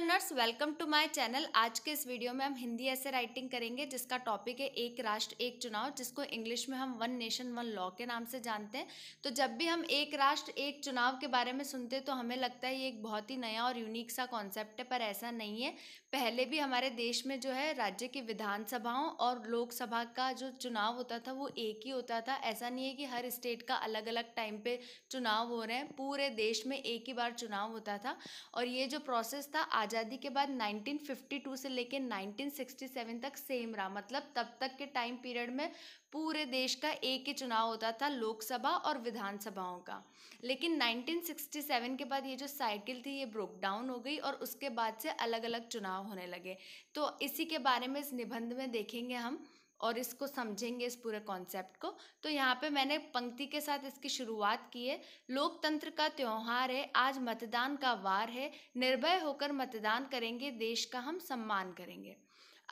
learners welcome to my channel आज के इस वीडियो में हम हिंदी ऐसे राइटिंग करेंगे जिसका टॉपिक है एक राष्ट्र एक चुनाव जिसको इंग्लिश में हम वन नेशन वन लॉ के नाम से जानते हैं तो जब भी हम एक राष्ट्र एक चुनाव के बारे में सुनते हैं तो हमें लगता है ये एक बहुत ही नया और यूनिक सा कॉन्सेप्ट है पर ऐसा नहीं है पहले भी हमारे देश में जो है राज्य की विधानसभाओं और लोकसभा का जो चुनाव होता था वो एक ही होता था ऐसा नहीं है कि हर स्टेट का अलग अलग टाइम पर चुनाव हो रहे हैं पूरे देश में एक ही बार चुनाव होता था और ये जो प्रोसेस था आज आज़ादी के बाद 1952 से लेकर 1967 तक सेम रहा मतलब तब तक के टाइम पीरियड में पूरे देश का एक ही चुनाव होता था लोकसभा और विधानसभाओं का लेकिन 1967 के बाद ये जो साइकिल थी ये ब्रोक डाउन हो गई और उसके बाद से अलग अलग चुनाव होने लगे तो इसी के बारे में इस निबंध में देखेंगे हम और इसको समझेंगे इस पूरे कॉन्सेप्ट को तो यहाँ पे मैंने पंक्ति के साथ इसकी शुरुआत की है लोकतंत्र का त्यौहार है आज मतदान का वार है निर्भय होकर मतदान करेंगे देश का हम सम्मान करेंगे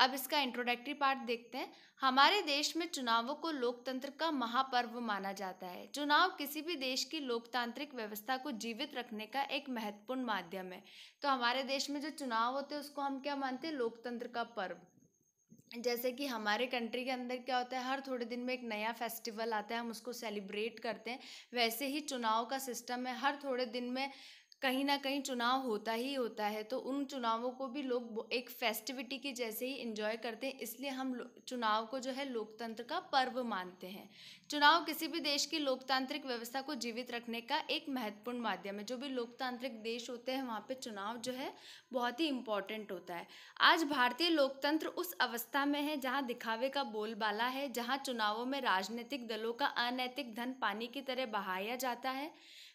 अब इसका इंट्रोडक्टरी पार्ट देखते हैं हमारे देश में चुनावों को लोकतंत्र का महापर्व माना जाता है चुनाव किसी भी देश की लोकतांत्रिक व्यवस्था को जीवित रखने का एक महत्वपूर्ण माध्यम है तो हमारे देश में जो चुनाव होते हैं उसको हम क्या मानते हैं लोकतंत्र का पर्व जैसे कि हमारे कंट्री के अंदर क्या होता है हर थोड़े दिन में एक नया फेस्टिवल आता है हम उसको सेलिब्रेट करते हैं वैसे ही चुनाव का सिस्टम है हर थोड़े दिन में कहीं ना कहीं चुनाव होता ही होता है तो उन चुनावों को भी लोग एक फेस्टिविटी की जैसे ही इन्जॉय करते हैं इसलिए हम चुनाव को जो है लोकतंत्र का पर्व मानते हैं चुनाव किसी भी देश की लोकतांत्रिक व्यवस्था को जीवित रखने का एक महत्वपूर्ण माध्यम है जो भी लोकतांत्रिक देश होते हैं वहाँ पर चुनाव जो है बहुत ही इम्पोर्टेंट होता है आज भारतीय लोकतंत्र उस अवस्था में है जहाँ दिखावे का बोलबाला है जहाँ चुनावों में राजनीतिक दलों का अनैतिक धन पानी की तरह बहाया जाता है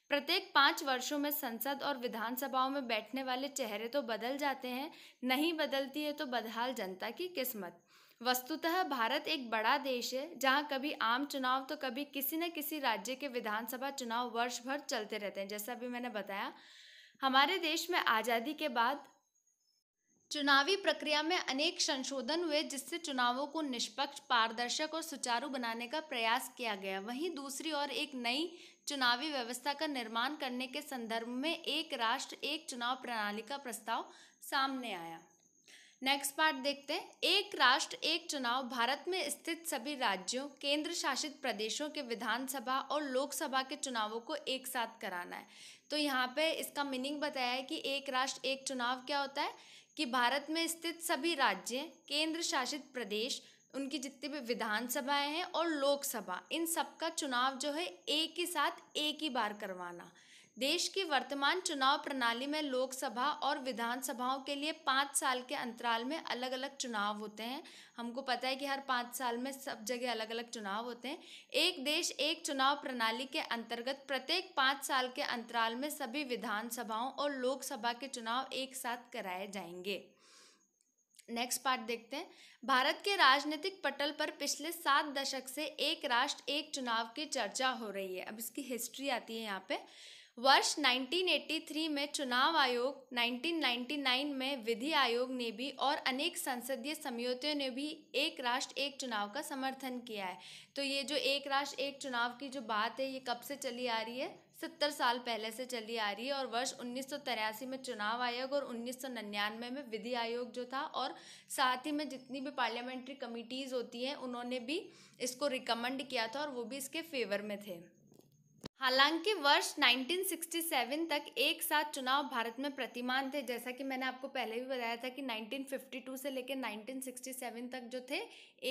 प्रत्येक पाँच वर्षों में संसद और विधानसभाओं में बैठने वाले चेहरे तो बदल जाते हैं नहीं बदलती है तो बदहाल जनता की किस्मत वस्तुतः भारत एक बड़ा देश है जहाँ कभी आम चुनाव तो कभी किसी न किसी राज्य के विधानसभा चुनाव वर्ष भर चलते रहते हैं जैसा भी मैंने बताया हमारे देश में आज़ादी के बाद चुनावी प्रक्रिया में अनेक संशोधन हुए जिससे चुनावों को निष्पक्ष पारदर्शक और सुचारू बनाने का प्रयास किया गया वहीं दूसरी ओर एक नई चुनावी व्यवस्था का निर्माण करने के संदर्भ में एक राष्ट्र एक चुनाव प्रणाली का प्रस्ताव सामने आया नेक्स्ट पार्ट देखते हैं एक राष्ट्र एक चुनाव भारत में स्थित सभी राज्यों केंद्र शासित प्रदेशों के विधानसभा और लोकसभा के चुनावों को एक साथ कराना है तो यहाँ पे इसका मीनिंग बताया है कि एक राष्ट्र एक चुनाव क्या होता है कि भारत में स्थित सभी राज्य केंद्र शासित प्रदेश उनकी जितनी भी विधानसभाएं हैं और लोकसभा इन सबका चुनाव जो है एक ही साथ एक ही बार करवाना देश की वर्तमान चुनाव प्रणाली में लोकसभा और विधानसभाओं के लिए पाँच साल के अंतराल में अलग अलग चुनाव होते हैं हमको पता है कि हर पाँच साल में सब जगह अलग अलग चुनाव होते हैं एक देश एक चुनाव प्रणाली के अंतर्गत प्रत्येक पाँच साल के अंतराल में सभी विधानसभाओं और लोकसभा के चुनाव एक साथ कराए जाएंगे नेक्स्ट पार्ट देखते हैं भारत के राजनीतिक पटल पर पिछले सात दशक से एक राष्ट्र एक चुनाव की चर्चा हो रही है अब इसकी हिस्ट्री आती है यहाँ पे वर्ष 1983 में चुनाव आयोग 1999 में विधि आयोग ने भी और अनेक संसदीय समितियों ने भी एक राष्ट्र एक चुनाव का समर्थन किया है तो ये जो एक राष्ट्र एक चुनाव की जो बात है ये कब से चली आ रही है सत्तर साल पहले से चली आ रही है और वर्ष उन्नीस में चुनाव आयोग और उन्नीस में विधि आयोग जो था और साथ ही में जितनी भी पार्लियामेंट्री कमिटीज़ होती हैं उन्होंने भी इसको रिकमेंड किया था और वो भी इसके फेवर में थे हालांकि वर्ष 1967 तक एक साथ चुनाव भारत में प्रतिमान थे जैसा कि मैंने आपको पहले भी बताया था कि 1952 से लेकर 1967 तक जो थे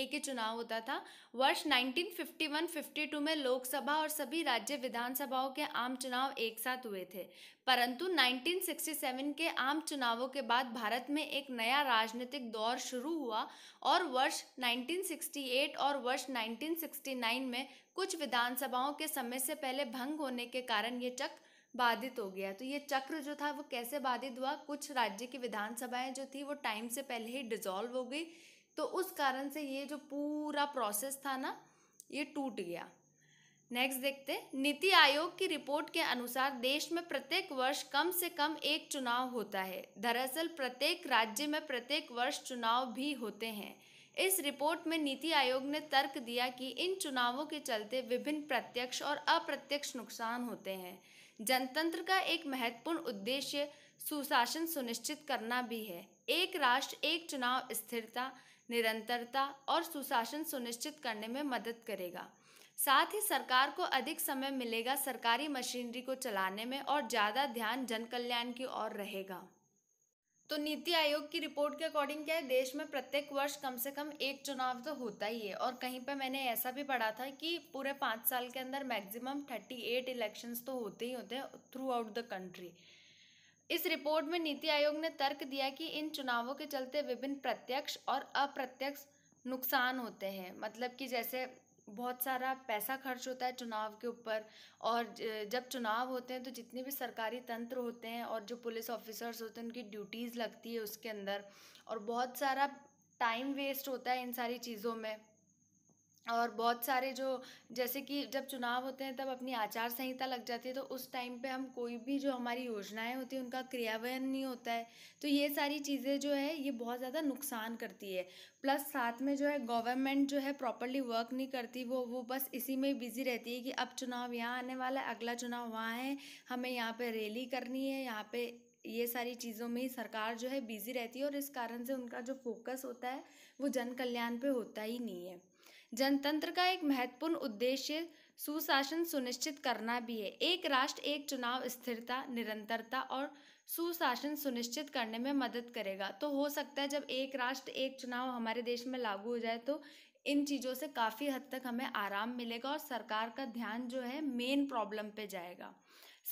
एक ही चुनाव होता था वर्ष 1951-52 में लोकसभा और सभी राज्य विधानसभाओं के आम चुनाव एक साथ हुए थे परंतु 1967 के आम चुनावों के बाद भारत में एक नया राजनीतिक दौर शुरू हुआ और वर्ष 1968 और वर्ष 1969 में कुछ विधानसभाओं के समय से पहले भंग होने के कारण ये चक्र बाधित हो गया तो ये चक्र जो था वो कैसे बाधित हुआ कुछ राज्य की विधानसभाएं जो थी वो टाइम से पहले ही डिजॉल्व हो गई तो उस कारण से ये जो पूरा प्रोसेस था ना ये टूट गया नेक्स्ट देखते नीति आयोग की रिपोर्ट के अनुसार देश में प्रत्येक वर्ष कम से कम एक चुनाव होता है दरअसल प्रत्येक राज्य में प्रत्येक वर्ष चुनाव भी होते हैं इस रिपोर्ट में नीति आयोग ने तर्क दिया कि इन चुनावों के चलते विभिन्न प्रत्यक्ष और अप्रत्यक्ष नुकसान होते हैं जनतंत्र का एक महत्वपूर्ण उद्देश्य सुशासन सुनिश्चित करना भी है एक राष्ट्र एक चुनाव स्थिरता निरंतरता और सुशासन सुनिश्चित करने में मदद करेगा साथ ही सरकार को अधिक समय मिलेगा सरकारी मशीनरी को चलाने में और ज़्यादा ध्यान जनकल्याण की ओर रहेगा तो नीति आयोग की रिपोर्ट के अकॉर्डिंग क्या है देश में प्रत्येक वर्ष कम से कम एक चुनाव तो होता ही है और कहीं पर मैंने ऐसा भी पढ़ा था कि पूरे पाँच साल के अंदर मैक्सिमम थर्टी एट इलेक्शंस तो होते ही होते हैं थ्रू आउट द कंट्री इस रिपोर्ट में नीति आयोग ने तर्क दिया कि इन चुनावों के चलते विभिन्न प्रत्यक्ष और अप्रत्यक्ष नुकसान होते हैं मतलब कि जैसे बहुत सारा पैसा खर्च होता है चुनाव के ऊपर और जब चुनाव होते हैं तो जितने भी सरकारी तंत्र होते हैं और जो पुलिस ऑफिसर्स होते हैं उनकी ड्यूटीज़ लगती है उसके अंदर और बहुत सारा टाइम वेस्ट होता है इन सारी चीज़ों में और बहुत सारे जो जैसे कि जब चुनाव होते हैं तब अपनी आचार संहिता लग जाती है तो उस टाइम पे हम कोई भी जो हमारी योजनाएं होती हैं उनका क्रियान्वयन नहीं होता है तो ये सारी चीज़ें जो है ये बहुत ज़्यादा नुकसान करती है प्लस साथ में जो है गवर्नमेंट जो है प्रॉपरली वर्क नहीं करती वो वो बस इसी में बिज़ी रहती है कि अब चुनाव यहाँ आने वाला है अगला चुनाव वहाँ है हमें यहाँ पर रैली करनी है यहाँ पर ये सारी चीज़ों में ही सरकार जो है बिज़ी रहती है और इस कारण से उनका जो फोकस होता है वो जन कल्याण पर होता ही नहीं है जनतंत्र का एक महत्वपूर्ण उद्देश्य सुशासन सुनिश्चित करना भी है एक राष्ट्र एक चुनाव स्थिरता निरंतरता और सुशासन सुनिश्चित करने में मदद करेगा तो हो सकता है जब एक राष्ट्र एक चुनाव हमारे देश में लागू हो जाए तो इन चीज़ों से काफ़ी हद तक हमें आराम मिलेगा और सरकार का ध्यान जो है मेन प्रॉब्लम पे जाएगा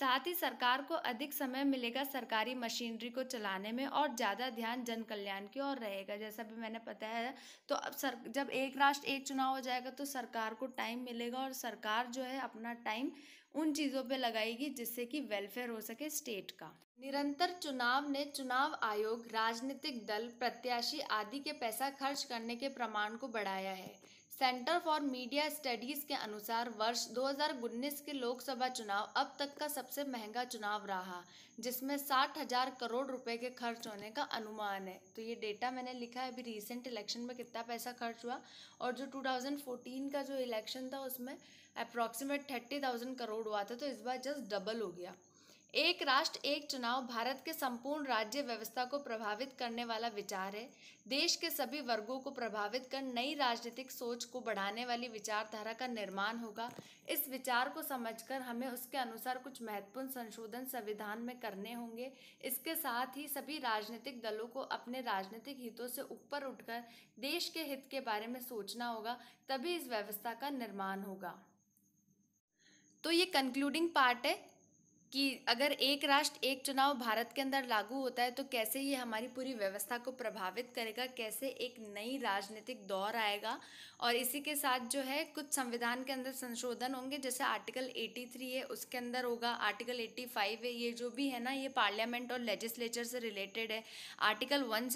साथ ही सरकार को अधिक समय मिलेगा सरकारी मशीनरी को चलाने में और ज़्यादा ध्यान जन कल्याण की ओर रहेगा जैसा भी मैंने पता है तो अब सर जब एक राष्ट्र एक चुनाव हो जाएगा तो सरकार को टाइम मिलेगा और सरकार जो है अपना टाइम उन चीज़ों पे लगाएगी जिससे कि वेलफेयर हो सके स्टेट का निरंतर चुनाव ने चुनाव आयोग राजनीतिक दल प्रत्याशी आदि के पैसा खर्च करने के प्रमाण को बढ़ाया है सेंटर फॉर मीडिया स्टडीज के अनुसार वर्ष 2019 के लोकसभा चुनाव अब तक का सबसे महंगा चुनाव रहा जिसमें साठ हजार करोड़ रुपए के खर्च होने का अनुमान है तो ये डेटा मैंने लिखा है अभी रिसेंट इलेक्शन में कितना पैसा खर्च हुआ और जो 2014 का जो इलेक्शन था उसमें अप्रॉक्सीमेट थर्टी थाउजेंड करोड़ हुआ था तो इस बार जस्ट डबल हो गया एक राष्ट्र एक चुनाव भारत के संपूर्ण राज्य व्यवस्था को प्रभावित करने वाला विचार है देश के सभी वर्गों को प्रभावित कर नई राजनीतिक सोच को बढ़ाने वाली विचारधारा का निर्माण होगा इस विचार को समझकर हमें उसके अनुसार कुछ महत्वपूर्ण संशोधन संविधान में करने होंगे इसके साथ ही सभी राजनीतिक दलों को अपने राजनीतिक हितों से ऊपर उठकर देश के हित के बारे में सोचना होगा तभी इस व्यवस्था का निर्माण होगा तो ये कंक्लूडिंग पार्ट है कि अगर एक राष्ट्र एक चुनाव भारत के अंदर लागू होता है तो कैसे ये हमारी पूरी व्यवस्था को प्रभावित करेगा कैसे एक नई राजनीतिक दौर आएगा और इसी के साथ जो है कुछ संविधान के अंदर संशोधन होंगे जैसे आर्टिकल 83 है उसके अंदर होगा आर्टिकल 85 है ये जो भी है ना ये पार्लियामेंट और लेजिस्लेचर से रिलेटेड है आर्टिकल वन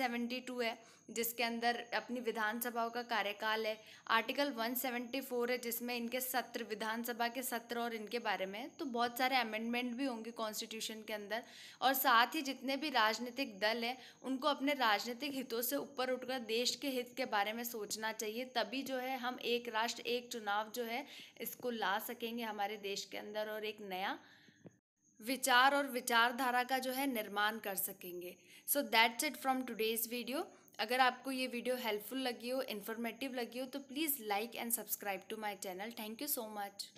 है जिसके अंदर अपनी विधानसभाओं का कार्यकाल है आर्टिकल 174 है जिसमें इनके सत्र विधानसभा के सत्र और इनके बारे में तो बहुत सारे अमेंडमेंट भी होंगे कॉन्स्टिट्यूशन के अंदर और साथ ही जितने भी राजनीतिक दल हैं उनको अपने राजनीतिक हितों से ऊपर उठकर देश के हित के बारे में सोचना चाहिए तभी जो है हम एक राष्ट्र एक चुनाव जो है इसको ला सकेंगे हमारे देश के अंदर और एक नया विचार और विचारधारा का जो है निर्माण कर सकेंगे so that's it from today's video अगर आपको ये वीडियो हेल्पफुल लगी हो इन्फॉर्मेटिव लगी हो तो please like and subscribe to my channel thank you so much